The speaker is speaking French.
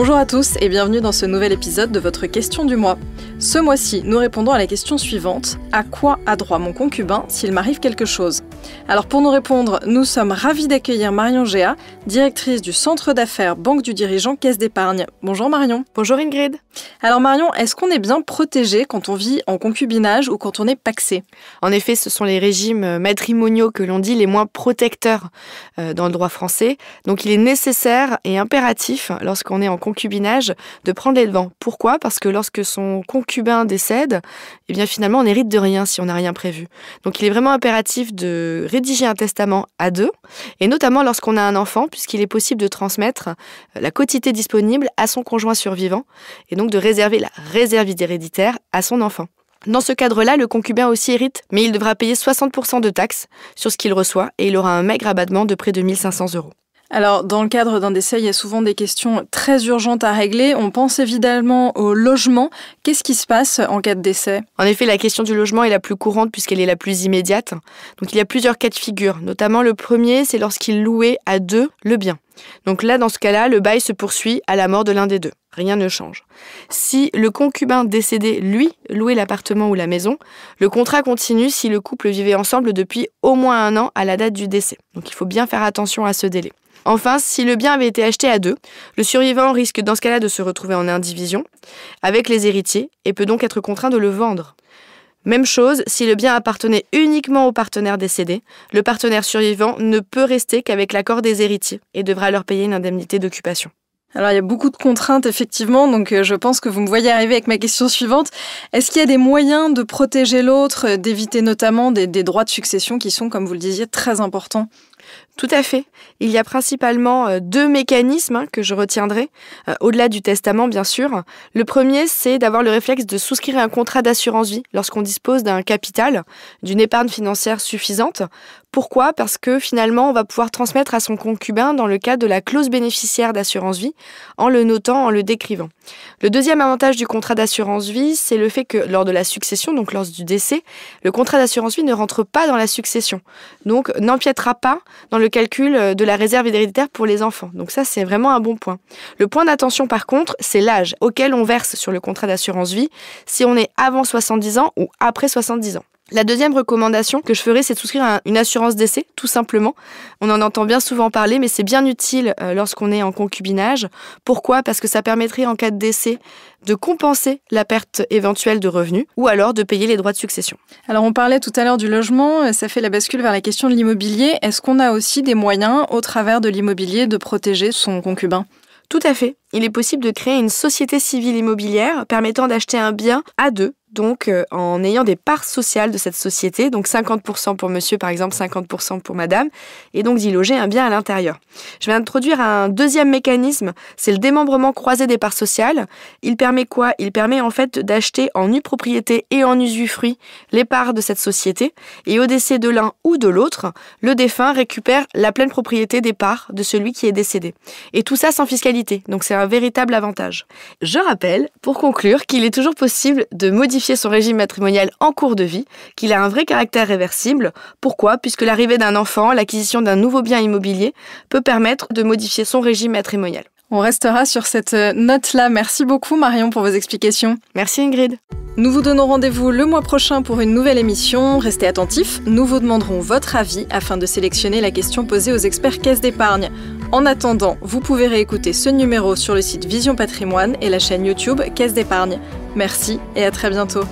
Bonjour à tous et bienvenue dans ce nouvel épisode de votre question du mois. Ce mois-ci, nous répondons à la question suivante À quoi a droit mon concubin s'il m'arrive quelque chose alors pour nous répondre, nous sommes ravis d'accueillir Marion Géa, directrice du centre d'affaires Banque du dirigeant Caisse d'épargne. Bonjour Marion. Bonjour Ingrid. Alors Marion, est-ce qu'on est bien protégé quand on vit en concubinage ou quand on est paxé En effet, ce sont les régimes matrimoniaux que l'on dit les moins protecteurs euh, dans le droit français. Donc il est nécessaire et impératif lorsqu'on est en concubinage de prendre les devants. Pourquoi Parce que lorsque son concubin décède, eh bien finalement on hérite de rien si on n'a rien prévu. Donc il est vraiment impératif de rédiger un testament à deux, et notamment lorsqu'on a un enfant, puisqu'il est possible de transmettre euh, la quotité disponible à son conjoint survivant, et donc de réserver la réserve héréditaire à son enfant. Dans ce cadre-là, le concubin aussi hérite, mais il devra payer 60% de taxes sur ce qu'il reçoit et il aura un maigre abattement de près de 1500 euros. Alors, dans le cadre d'un décès, il y a souvent des questions très urgentes à régler. On pense évidemment au logement. Qu'est-ce qui se passe en cas de décès En effet, la question du logement est la plus courante puisqu'elle est la plus immédiate. Donc, il y a plusieurs cas de figure. Notamment, le premier, c'est lorsqu'il louait à deux le bien. Donc là, dans ce cas-là, le bail se poursuit à la mort de l'un des deux. Rien ne change. Si le concubin décédé, lui, louait l'appartement ou la maison, le contrat continue si le couple vivait ensemble depuis au moins un an à la date du décès. Donc il faut bien faire attention à ce délai. Enfin, si le bien avait été acheté à deux, le survivant risque dans ce cas-là de se retrouver en indivision avec les héritiers et peut donc être contraint de le vendre. Même chose, si le bien appartenait uniquement au partenaire décédé, le partenaire survivant ne peut rester qu'avec l'accord des héritiers et devra leur payer une indemnité d'occupation. Alors il y a beaucoup de contraintes effectivement, donc euh, je pense que vous me voyez arriver avec ma question suivante. Est-ce qu'il y a des moyens de protéger l'autre, euh, d'éviter notamment des, droits de succession qui sont, comme vous le disiez, très importants tout à fait. Il y a principalement euh, deux mécanismes hein, que je retiendrai, euh, au-delà du testament bien sûr. Le premier, c'est d'avoir le réflexe de souscrire un contrat d'assurance vie lorsqu'on dispose d'un capital, d'une épargne financière suffisante. Pourquoi Parce que finalement, on va pouvoir transmettre à son concubin dans le cas de la clause bénéficiaire d'assurance vie en le notant, en le décrivant. Le deuxième avantage du contrat d'assurance vie, c'est le fait que lors de la succession, donc lors du décès, le contrat d'assurance vie ne rentre pas dans la succession, donc n'empiètera pas dans le le calcul euh, de la réserve héréditaire pour les enfants. Donc ça, c'est vraiment un bon point. Le point d'attention, par contre, c'est l'âge auquel on verse sur le contrat d'assurance vie si on est avant 70 ans ou après 70 ans. La deuxième recommandation que je ferai, c'est de souscrire à une assurance d'essai, tout simplement. On en entend bien souvent parler, mais c'est bien utile euh, lorsqu'on est en concubinage. Pourquoi Parce que ça permettrait, en cas de décès, de compenser la perte éventuelle de revenus ou alors de payer les droits de succession. Alors, on parlait tout à l'heure du logement, euh, ça fait la bascule vers la question de l'immobilier. Est-ce qu'on a aussi des moyens, au travers de l'immobilier, de protéger son concubin tout à fait. Il est possible de créer une société civile immobilière permettant d'acheter un bien à deux donc euh, en ayant des parts sociales de cette société, donc 50% pour monsieur par exemple, 50% pour madame, et donc d'y loger un bien à l'intérieur. Je vais introduire un deuxième mécanisme, c'est le démembrement croisé des parts sociales. Il permet quoi Il permet en fait d'acheter en nue propriété et en usufruit les parts de cette société, et au décès de l'un ou de l'autre, le défunt récupère la pleine propriété des parts de celui qui est décédé. Et tout ça sans fiscalité, donc c'est un véritable avantage. Je rappelle, pour conclure, qu'il est toujours possible de modifier son régime matrimonial en cours de vie, qu'il a un vrai caractère réversible. Pourquoi Puisque l'arrivée d'un enfant, l'acquisition d'un nouveau bien immobilier peut permettre de modifier son régime matrimonial. On restera sur cette euh, note-là. Merci beaucoup Marion pour vos explications. Merci Ingrid. Nous vous donnons rendez-vous le mois prochain pour une nouvelle émission. Restez attentifs, nous vous demanderons votre avis afin de sélectionner la question posée aux experts caisse d'épargne. En attendant, vous pouvez réécouter ce numéro sur le site Vision Patrimoine et la chaîne YouTube Caisse d'épargne. Merci et à très bientôt.